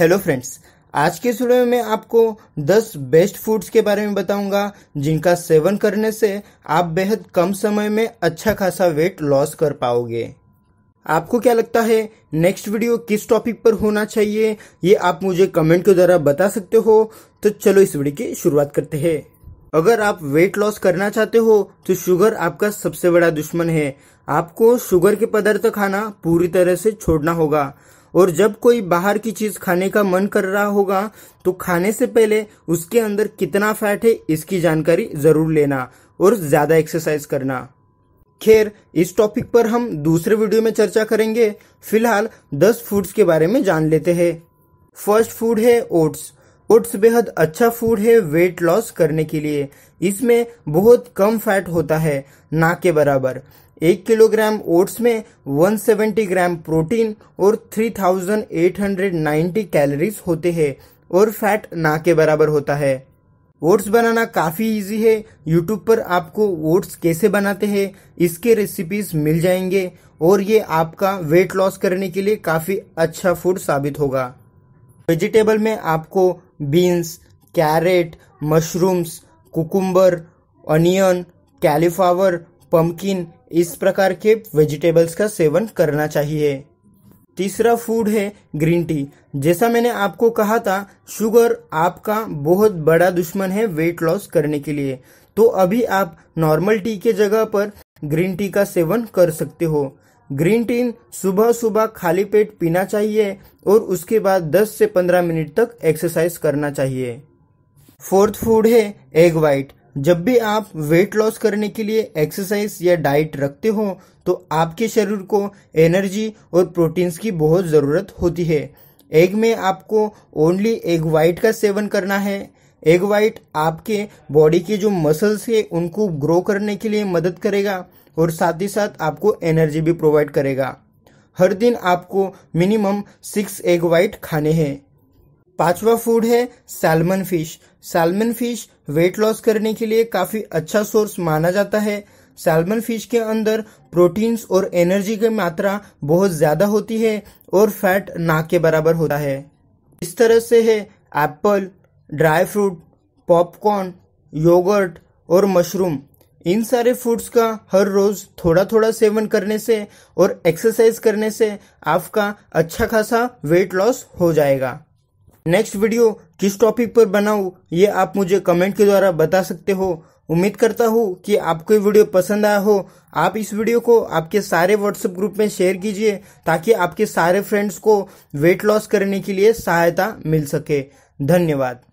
hello friends आज के video में आपको 10 बेस्ट फूड्स के बारे में बताऊंगा जिनका सेवन करने से आप बेहद कम समय में अच्छा खासा वेट लॉस कर पाओगे आपको क्या लगता है नेक्स्ट वीडियो किस टॉपिक पर होना चाहिए ये आप मुझे कमेंट के द्वारा बता सकते हो तो चलो इस वीडियो की शुरुआत करते हैं अगर आप वेट लॉस करना चाहते हो तो शुगर आपका सबसे बड़ा दुश्मन है आपको शुगर के पदार्थ खाना पूरी तरह से छोड़ना होगा और जब कोई बाहर की चीज खाने का मन कर रहा होगा तो खाने से पहले उसके अंदर कितना फैट है इसकी जानकारी जरूर लेना और ज्यादा एक्सरसाइज करना खैर इस टॉपिक पर हम दूसरे वीडियो में चर्चा करेंगे फिलहाल 10 फूड्स के बारे में जान लेते हैं फर्स्ट फूड है ओट्स ओट्स बेहद अच्छा फूड है वेट लॉस करने के लिए इसमें बहुत कम फैट होता है ना के बराबर एक किलोग्राम ओट्स में 170 ग्राम प्रोटीन और 3890 कैलोरीज होते हैं और फैट ना के बराबर होता है ओट्स बनाना काफ़ी इजी है यूट्यूब पर आपको ओट्स कैसे बनाते हैं इसके रेसिपीज मिल जाएंगे और ये आपका वेट लॉस करने के लिए काफ़ी अच्छा फूड साबित होगा वेजिटेबल में आपको beans carrot mushrooms cucumber onion cauliflower pumpkin इस प्रकार के वेजिटेबल्स का सेवन करना चाहिए तीसरा फूड है ग्रीन टी जैसा मैंने आपको कहा था शुगर आपका बहुत बड़ा दुश्मन है वेट लॉस करने के लिए तो अभी आप नॉर्मल टी के जगह पर ग्रीन टी का सेवन कर सकते हो ग्रीन टी सुबह सुबह खाली पेट पीना चाहिए और उसके बाद 10 से 15 मिनट तक एक्सरसाइज करना चाहिए फोर्थ फूड है एग वाइट जब भी आप वेट लॉस करने के लिए एक्सरसाइज या डाइट रखते हो तो आपके शरीर को एनर्जी और प्रोटीन्स की बहुत ज़रूरत होती है एग में आपको ओनली एग वाइट का सेवन करना है एग वाइट आपके बॉडी के जो मसल्स है उनको ग्रो करने के लिए मदद करेगा और साथ ही साथ आपको एनर्जी भी प्रोवाइड करेगा हर दिन आपको मिनिमम सिक्स एग वाइट खाने हैं पांचवा फूड है salmon fish salmon fish weight loss करने के लिए काफी अच्छा सोर्स माना जाता है सैलमन फिश के अंदर प्रोटीन्स और एनर्जी की मात्रा बहुत ज्यादा होती है और फैट ना के बराबर होता है इस तरह से है apple dry fruit popcorn yogurt और मशरूम इन सारे फूड्स का हर रोज थोड़ा थोड़ा सेवन करने से और एक्सरसाइज करने से आपका अच्छा खासा वेट लॉस हो जाएगा नेक्स्ट वीडियो किस टॉपिक पर बनाऊ ये आप मुझे कमेंट के द्वारा बता सकते हो उम्मीद करता हूँ कि आपको ये वीडियो पसंद आया हो आप इस वीडियो को आपके सारे व्हाट्सएप ग्रुप में शेयर कीजिए ताकि आपके सारे फ्रेंड्स को वेट लॉस करने के लिए सहायता मिल सके धन्यवाद